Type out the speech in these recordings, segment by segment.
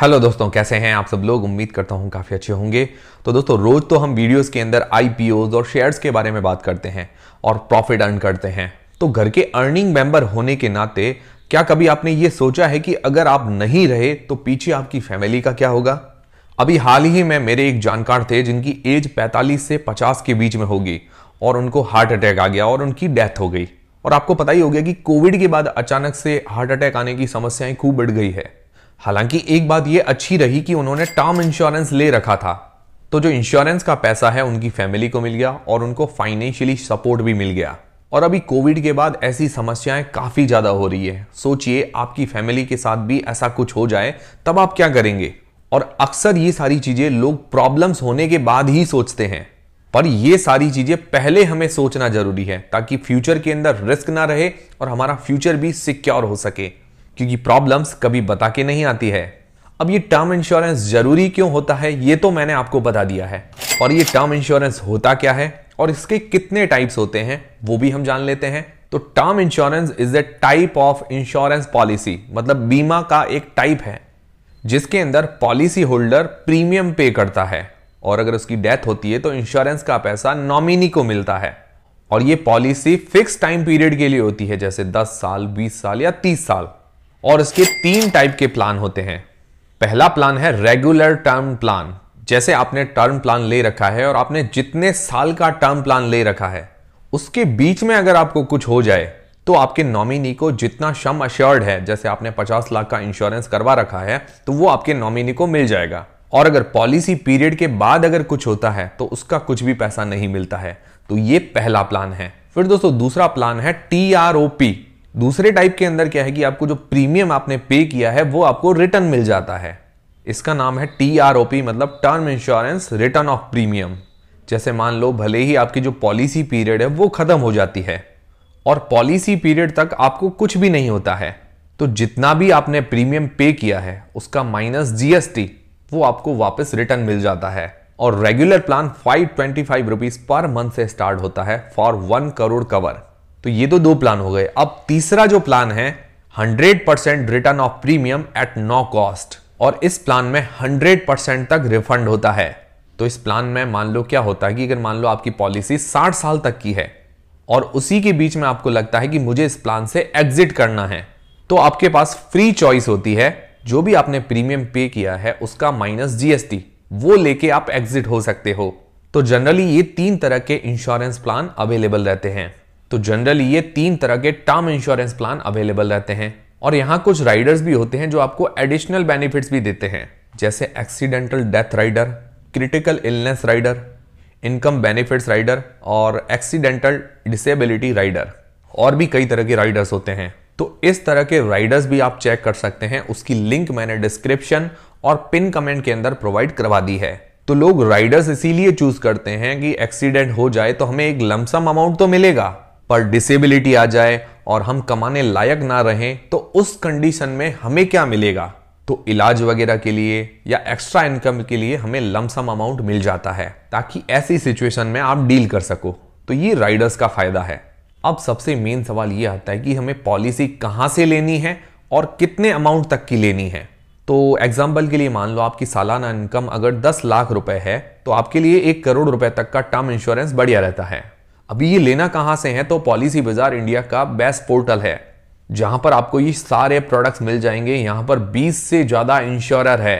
hello दोस्तों कैसे हैं आप सब लोग उम्मीद करता हूं काफ़ी अच्छे होंगे तो दोस्तों रोज़ तो हम वीडियोस के अंदर आई और शेयर्स के बारे में बात करते हैं और प्रॉफिट अर्न करते हैं तो घर के अर्निंग मेंबर होने के नाते क्या कभी आपने ये सोचा है कि अगर आप नहीं रहे तो पीछे आपकी फैमिली का क्या होगा अभी हाल ही में मेरे एक जानकार थे जिनकी एज 45 से 50 के बीच में होगी और उनको हार्ट अटैक आ गया और उनकी डेथ हो गई और आपको पता ही हो गया कि कोविड के बाद अचानक से हार्ट अटैक आने की समस्याएं खूब बढ़ गई है हालांकि एक बात यह अच्छी रही कि उन्होंने टर्म इंश्योरेंस ले रखा था तो जो इंश्योरेंस का पैसा है उनकी फैमिली को मिल गया और उनको फाइनेंशियली सपोर्ट भी मिल गया और अभी कोविड के बाद ऐसी समस्याएं काफी ज्यादा हो रही है सोचिए आपकी फैमिली के साथ भी ऐसा कुछ हो जाए तब आप क्या करेंगे और अक्सर ये सारी चीजें लोग प्रॉब्लम्स होने के बाद ही सोचते हैं पर ये सारी चीजें पहले हमें सोचना जरूरी है ताकि फ्यूचर के अंदर रिस्क ना रहे और हमारा फ्यूचर भी सिक्योर हो सके क्योंकि प्रॉब्लम्स कभी बता के नहीं आती है अब ये टर्म इंश्योरेंस जरूरी क्यों होता है ये तो मैंने आपको बता दिया है और ये टर्म इंश्योरेंस होता क्या है और इसके कितने टाइप्स होते हैं वो भी हम जान लेते हैं तो term insurance is a type of insurance policy मतलब बीमा का एक टाइप है जिसके अंदर पॉलिसी होल्डर प्रीमियम पे करता है और अगर उसकी डेथ होती है तो इंश्योरेंस का पैसा नॉमिनी को मिलता है और ये पॉलिसी फिक्स टाइम पीरियड के लिए होती है जैसे 10 साल 20 साल या 30 साल और इसके तीन टाइप के प्लान होते हैं पहला प्लान है रेगुलर टर्म प्लान जैसे आपने टर्म प्लान ले रखा है और आपने जितने साल का टर्म प्लान ले रखा है उसके बीच में अगर आपको कुछ हो जाए तो आपके नॉमिनी को जितना शम अश्योर्ड है जैसे आपने 50 लाख का इंश्योरेंस करवा रखा है तो वो आपके नॉमिनी को मिल जाएगा और अगर पॉलिसी पीरियड के बाद अगर कुछ होता है तो उसका कुछ भी पैसा नहीं मिलता है तो ये पहला प्लान है फिर दोस्तों दूसरा प्लान है टी आर ओ पी दूसरे टाइप के अंदर क्या है कि आपको जो प्रीमियम आपने पे किया है वो आपको रिटर्न मिल जाता है इसका नाम है टी आर ओ पी मतलब term insurance return of premium जैसे मान लो भले ही आपकी जो पॉलिसी पीरियड है वो ख़त्म हो जाती है और पॉलिसी पीरियड तक आपको कुछ भी नहीं होता है तो जितना भी आपने प्रीमियम पे किया है उसका माइनस जीएसटी वो आपको वापस रिटर्न मिल जाता है और regular plan five twenty five rupees per month से स्टार्ट होता है फॉर वन करोड़ कवर तो ये तो दो प्लान हो गए अब तीसरा जो प्लान है 100% percent return of premium at no cost और इस प्लान में 100 परसेंट तक रिफंड होता है तो इस प्लान में मान लो क्या होता है कि अगर मान लो आपकी पॉलिसी 60 साल तक की है और उसी के बीच में आपको लगता है कि मुझे इस प्लान से एग्जिट करना है तो आपके पास फ्री चॉइस होती है जो भी आपने प्रीमियम पे किया है उसका माइनस जीएसटी वो लेके आप एग्जिट हो सकते हो तो जनरली ये तीन तरह के इंश्योरेंस प्लान अवेलेबल रहते हैं तो जनरली ये तीन तरह के टर्म इंश्योरेंस प्लान अवेलेबल रहते हैं और यहां कुछ राइडर्स भी होते हैं जो आपको एडिशनल बेनिफिट्स भी देते हैं जैसे accidental death rider critical illness rider income benefits rider और एक्सीडेंटल डिसेबिलिटी राइडर और भी कई तरह के राइडर्स होते हैं तो इस तरह के राइडर्स भी आप चेक कर सकते हैं उसकी लिंक मैंने डिस्क्रिप्शन और पिन कमेंट के अंदर प्रोवाइड करवा दी है तो लोग राइडर्स इसीलिए चूज करते हैं कि एक्सीडेंट हो जाए तो हमें एक लमसम अमाउंट तो मिलेगा पर डिसेबिलिटी आ जाए और हम कमाने लायक ना रहें तो उस कंडीशन में हमें क्या मिलेगा तो इलाज वगैरह के लिए या एक्स्ट्रा इनकम के लिए हमें लमसम अमाउंट मिल जाता है ताकि ऐसी सिचुएशन में आप डील कर सको तो ये राइडर्स का फायदा है अब सबसे मेन सवाल ये आता है कि हमें पॉलिसी कहाँ से लेनी है और कितने अमाउंट तक की लेनी है तो एग्जाम्पल के लिए मान लो आपकी सालाना इनकम अगर 10 लाख रुपए है तो आपके लिए एक करोड़ रुपए तक का टर्म इंश्योरेंस बढ़िया रहता है अभी ये लेना कहां से है तो पॉलिसी बाजार इंडिया का बेस्ट पोर्टल है जहां पर आपको ये सारे प्रोडक्ट्स मिल जाएंगे यहां पर 20 से ज्यादा इंश्योरर है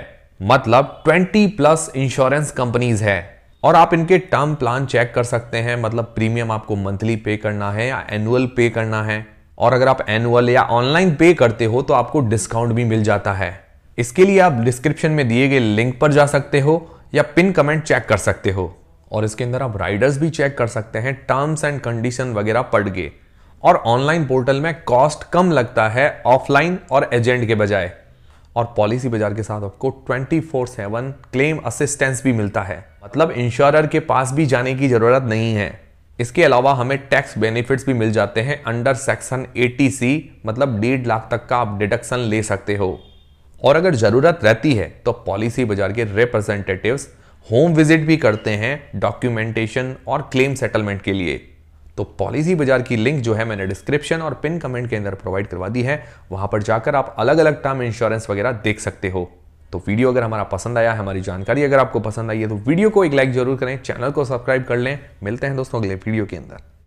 मतलब 20 प्लस इंश्योरेंस कंपनीज है और आप इनके टर्म प्लान चेक कर सकते हैं मतलब प्रीमियम आपको मंथली पे करना है या एनुअल पे करना है और अगर आप एनुअल या ऑनलाइन पे करते हो तो आपको डिस्काउंट भी मिल जाता है इसके लिए आप डिस्क्रिप्शन में दिए गए लिंक पर जा सकते हो या पिन कमेंट चेक कर सकते हो और इसके अंदर आप राइडर्स भी चेक कर सकते हैं टर्म्स एंड कंडीशन वगैरह पढ़ के और ऑनलाइन पोर्टल में कॉस्ट कम लगता है ऑफलाइन और एजेंट के बजाय और पॉलिसी बाजार के साथ आपको 24/7 क्लेम असिस्टेंस भी मिलता है मतलब इंश्योरर के पास भी जाने की ज़रूरत नहीं है इसके अलावा हमें टैक्स बेनिफिट्स भी मिल जाते हैं अंडर सेक्शन ए मतलब डेढ़ लाख तक का आप डिडक्शन ले सकते हो और अगर ज़रूरत रहती है तो पॉलिसी बाजार के रिप्रेजेंटेटिव्स होम विजिट भी करते हैं डॉक्यूमेंटेशन और क्लेम सेटलमेंट के लिए तो पॉलिसी बाजार की लिंक जो है मैंने डिस्क्रिप्शन और पिन कमेंट के अंदर प्रोवाइड करवा दी है वहां पर जाकर आप अलग अलग टर्म इंश्योरेंस वगैरह देख सकते हो तो वीडियो अगर हमारा पसंद आया हमारी जानकारी अगर आपको पसंद आई है तो वीडियो को एक लाइक जरूर करें चैनल को सब्सक्राइब कर लें मिलते हैं दोस्तों अगले वीडियो के अंदर